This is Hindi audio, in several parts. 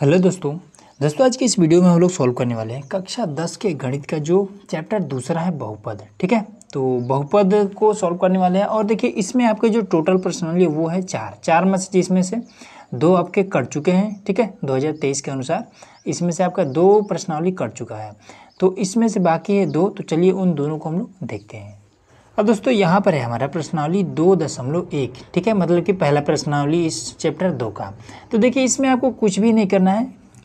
हेलो दोस्तों दोस्तों आज के इस वीडियो में हम लोग सॉल्व करने वाले हैं कक्षा दस के गणित का जो चैप्टर दूसरा है बहुपद ठीक है तो बहुपद को सॉल्व करने वाले हैं और देखिए इसमें आपके जो टोटल प्रश्न वो है चार चार में से जिसमें से दो आपके कट चुके हैं ठीक है 2023 के अनुसार इसमें से आपका दो प्रश्नावली कट चुका है तो इसमें से बाकी है दो तो चलिए उन दोनों को हम लोग देखते हैं अब दोस्तों यहाँ पर है हमारा प्रश्नावली दो दशमलव एक ठीक है मतलब कि पहला प्रश्नावली इस चैप्टर दो का तो देखिए इसमें आपको कुछ भी नहीं करना है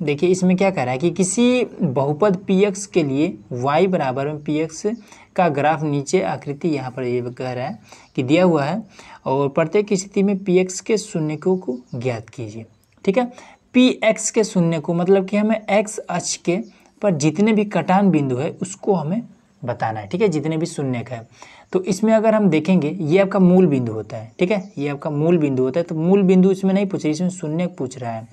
देखिए इसमें क्या कह रहा है कि किसी बहुपद पी एक्स के लिए वाई बराबर में पी एक्स का ग्राफ नीचे आकृति यहाँ पर ये कह रहा है कि दिया हुआ है और प्रत्येक स्थिति में पी एक्स के शून्य को ज्ञात कीजिए ठीक है पी एक्स के शून्य को मतलब कि हमें एक्स अक्ष के पर जितने भी कटान बिंदु है उसको हमें बताना है ठीक है जितने भी शून्य का है तो इसमें अगर हम देखेंगे ये आपका मूल बिंदु होता है ठीक है ये आपका मूल बिंदु होता है तो मूल बिंदु इसमें नहीं पूछ रही इसमें शून्य पूछ रहा है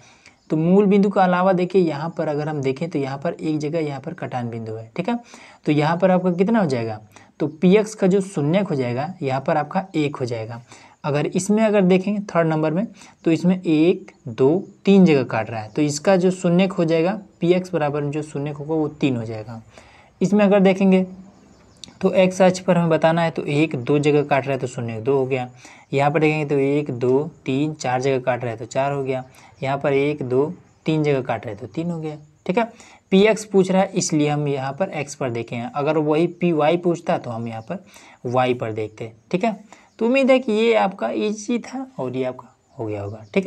तो मूल बिंदु के अलावा देखिए यहाँ पर अगर हम देखें तो यहाँ पर एक जगह यहाँ पर कटान बिंदु है ठीक है तो यहाँ पर आपका कितना हो जाएगा तो पी एक्स का जो शून्य हो जाएगा यहाँ पर आपका एक हो जाएगा अगर इसमें अगर देखेंगे थर्ड नंबर में तो इसमें एक दो तीन जगह काट रहा है तो इसका जो शून्य हो जाएगा पी एक्स बराबर में जो शून्य होगा वो तीन हो जाएगा इसमें अगर देखेंगे तो एक्स अक्ष पर हमें बताना है तो एक दो जगह काट रहा है तो शून्य दो हो गया यहाँ पर देखेंगे तो एक दो तीन चार जगह काट रहा है तो चार हो गया यहाँ पर एक दो तीन जगह काट रहा है तो तीन हो गया ठीक है पी एक्स पूछ रहा है इसलिए हम यहाँ पर एक्स पर देखे हैं अगर वही पी वाई पूछता तो हम यहाँ पर वाई पर देखते ठीक है तो उम्मीद है कि ये आपका ईजी था और ये आपका हो गया होगा ठीक है